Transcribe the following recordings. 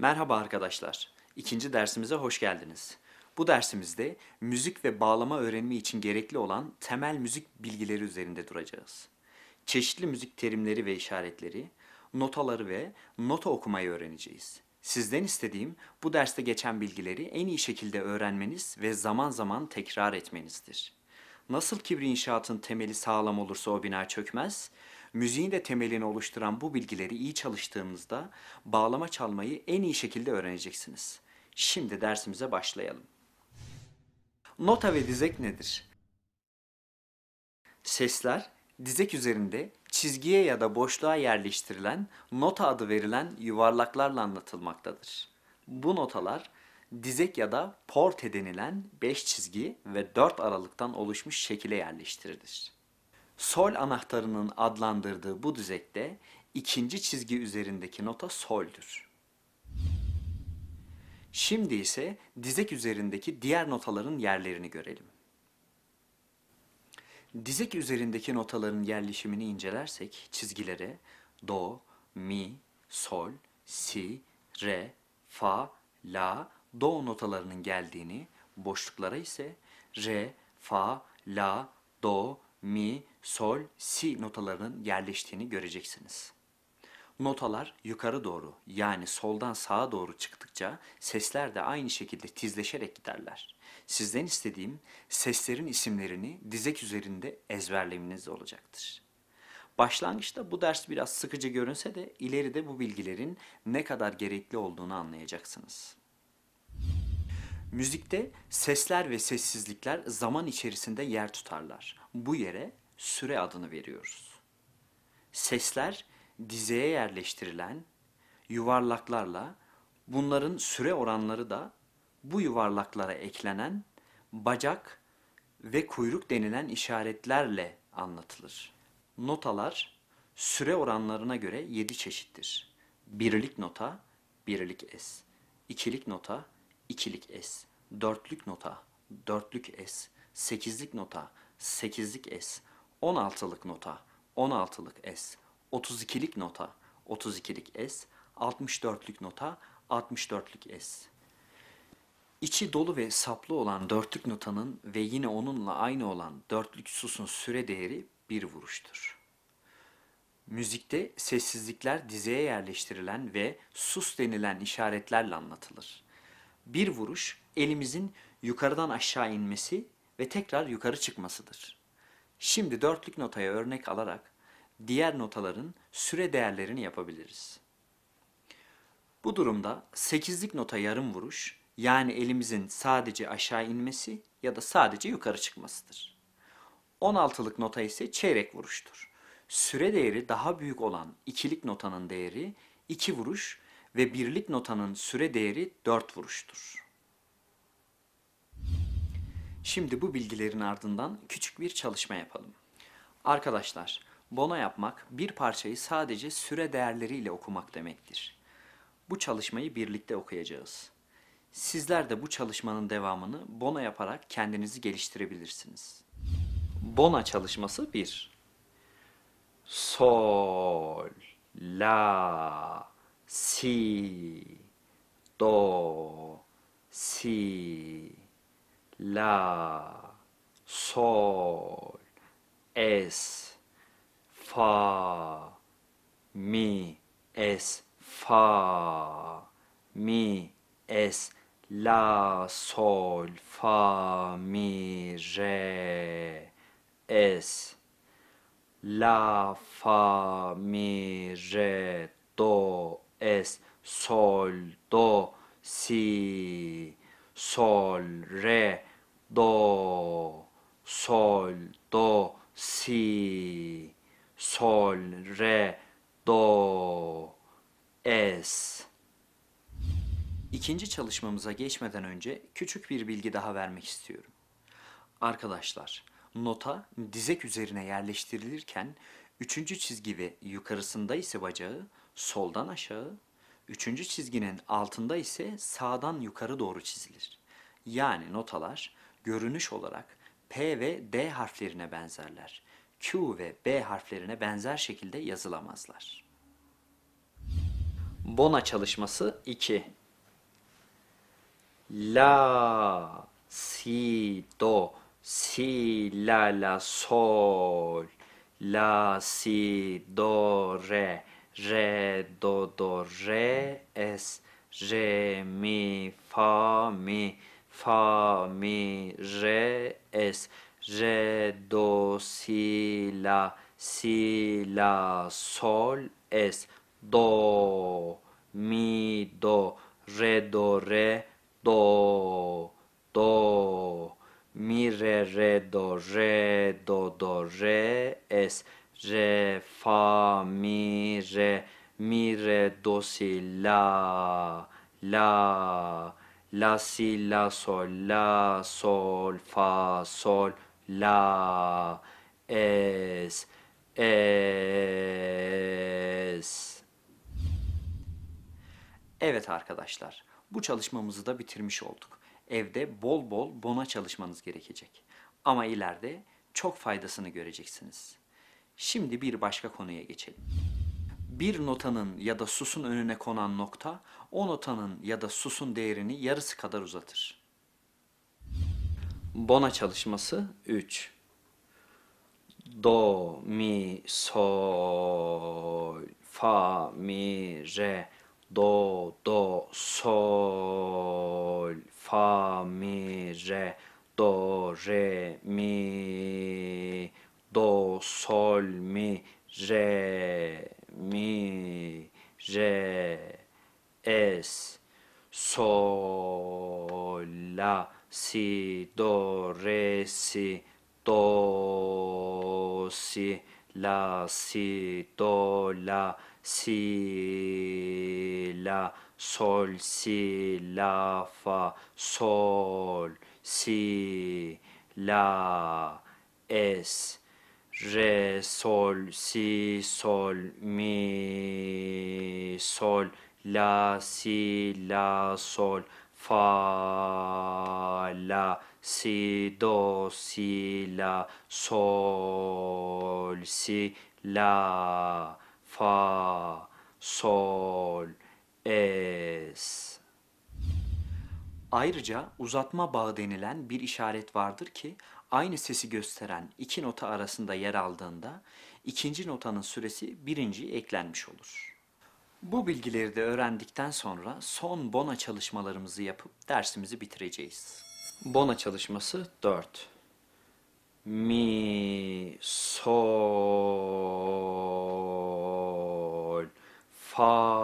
Merhaba arkadaşlar. İkinci dersimize hoş geldiniz. Bu dersimizde müzik ve bağlama öğrenimi için gerekli olan temel müzik bilgileri üzerinde duracağız. Çeşitli müzik terimleri ve işaretleri, notaları ve nota okumayı öğreneceğiz. Sizden istediğim bu derste geçen bilgileri en iyi şekilde öğrenmeniz ve zaman zaman tekrar etmenizdir. Nasıl kibri inşaatın temeli sağlam olursa o bina çökmez, müziğin de temelini oluşturan bu bilgileri iyi çalıştığımızda bağlama çalmayı en iyi şekilde öğreneceksiniz. Şimdi dersimize başlayalım. Nota ve dizek nedir? Sesler dizek üzerinde çizgiye ya da boşluğa yerleştirilen nota adı verilen yuvarlaklarla anlatılmaktadır. Bu notalar dizek ya da porte denilen 5 çizgi ve 4 aralıktan oluşmuş şekile yerleştirilir sol anahtarının adlandırdığı bu düzekte ikinci çizgi üzerindeki nota sol'dür. Şimdi ise dizek üzerindeki diğer notaların yerlerini görelim. Dizek üzerindeki notaların yerleşimini incelersek çizgilere do, mi, sol, si, re, fa, la, do notalarının geldiğini, boşluklara ise re, fa, la, do, mi, sol, si notalarının yerleştiğini göreceksiniz. Notalar yukarı doğru yani soldan sağa doğru çıktıkça sesler de aynı şekilde tizleşerek giderler. Sizden istediğim seslerin isimlerini dizek üzerinde ezberlemeniz olacaktır. Başlangıçta bu ders biraz sıkıcı görünse de ileride bu bilgilerin ne kadar gerekli olduğunu anlayacaksınız. Müzikte sesler ve sessizlikler zaman içerisinde yer tutarlar. Bu yere süre adını veriyoruz. Sesler dizeye yerleştirilen yuvarlaklarla bunların süre oranları da bu yuvarlaklara eklenen bacak ve kuyruk denilen işaretlerle anlatılır. Notalar süre oranlarına göre 7 çeşittir. Birlik nota, birlik es. İkilik nota, ikilik es dörtlük nota, dörtlük es, sekizlik nota, sekizlik es, on altılık nota, on altılık es, otuz ikilik nota, otuz ikilik es, altmış dörtlük nota, altmış dörtlük es. İçi dolu ve saplı olan dörtlük notanın ve yine onunla aynı olan dörtlük susun süre değeri bir vuruştur. Müzikte sessizlikler dizeye yerleştirilen ve sus denilen işaretlerle anlatılır. Bir vuruş elimizin yukarıdan aşağı inmesi ve tekrar yukarı çıkmasıdır. Şimdi dörtlük notaya örnek alarak diğer notaların süre değerlerini yapabiliriz. Bu durumda sekizlik nota yarım vuruş yani elimizin sadece aşağı inmesi ya da sadece yukarı çıkmasıdır. 16'lık nota ise çeyrek vuruştur. Süre değeri daha büyük olan ikilik notanın değeri iki vuruş ve birlik notanın süre değeri dört vuruştur. Şimdi bu bilgilerin ardından küçük bir çalışma yapalım. Arkadaşlar, bona yapmak bir parçayı sadece süre değerleriyle okumak demektir. Bu çalışmayı birlikte okuyacağız. Sizler de bu çalışmanın devamını bona yaparak kendinizi geliştirebilirsiniz. Bona çalışması 1. Sol, la, si, do, si, la, sol, es, fa, mi, es, fa, mi, es, la, sol, fa, mi, re, es, la, fa, mi, re, do, es, sol, do, si, sol, re, do, sol, do, si, sol, re, do, es. İkinci çalışmamıza geçmeden önce küçük bir bilgi daha vermek istiyorum. Arkadaşlar, nota dizek üzerine yerleştirilirken üçüncü çizgi ve yukarısında ise bacağı soldan aşağı, üçüncü çizginin altında ise sağdan yukarı doğru çizilir. Yani notalar görünüş olarak P ve D harflerine benzerler. Q ve B harflerine benzer şekilde yazılamazlar. Bona çalışması 2 La si do si la la sol la si do re re do do re es re mi fa mi fa, mi, re, es, re, do, si, la, si, la, sol, es, do, mi, do, re, do, re, do, do, mi, re, re, do, re, do, do, re, es, re, fa, mi, re, mi, re, do, si, la, la, La si la sol la sol fa sol la es es. Evet arkadaşlar bu çalışmamızı da bitirmiş olduk. Evde bol bol bona çalışmanız gerekecek. Ama ileride çok faydasını göreceksiniz. Şimdi bir başka konuya geçelim bir notanın ya da susun önüne konan nokta o notanın ya da susun değerini yarısı kadar uzatır. Bona çalışması 3 Do, mi, sol, fa, mi, re, do, do, sol, fa, mi, re, do, re, mi, do, sol, mi, re, mi, re, es, sol, la, si, do, re, si, do, si, la, si, do, la, si, la, sol, si, la, fa, sol, si, la, es, re, sol, si, sol, mi, sol, la, si, la, sol, fa, la, si, do, si, la, sol, si, la, fa, sol, es. Ayrıca uzatma bağı denilen bir işaret vardır ki aynı sesi gösteren iki nota arasında yer aldığında ikinci notanın süresi birinciye eklenmiş olur. Bu bilgileri de öğrendikten sonra son Bona çalışmalarımızı yapıp dersimizi bitireceğiz. Bona çalışması 4. Mi, sol, fa,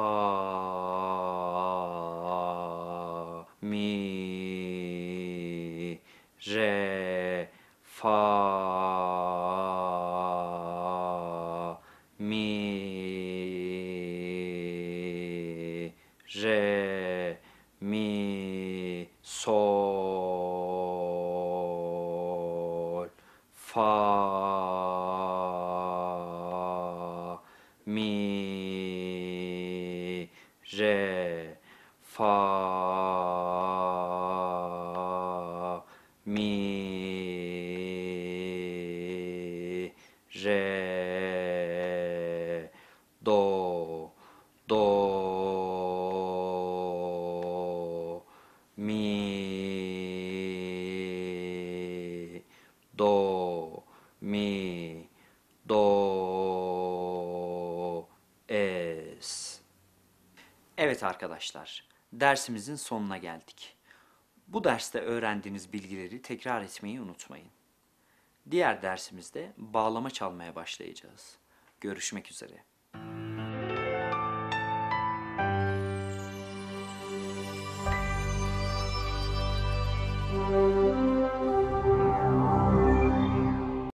mi re mi sol fa mi re fa mi do mi do es. Evet arkadaşlar, dersimizin sonuna geldik. Bu derste öğrendiğiniz bilgileri tekrar etmeyi unutmayın. Diğer dersimizde bağlama çalmaya başlayacağız. Görüşmek üzere.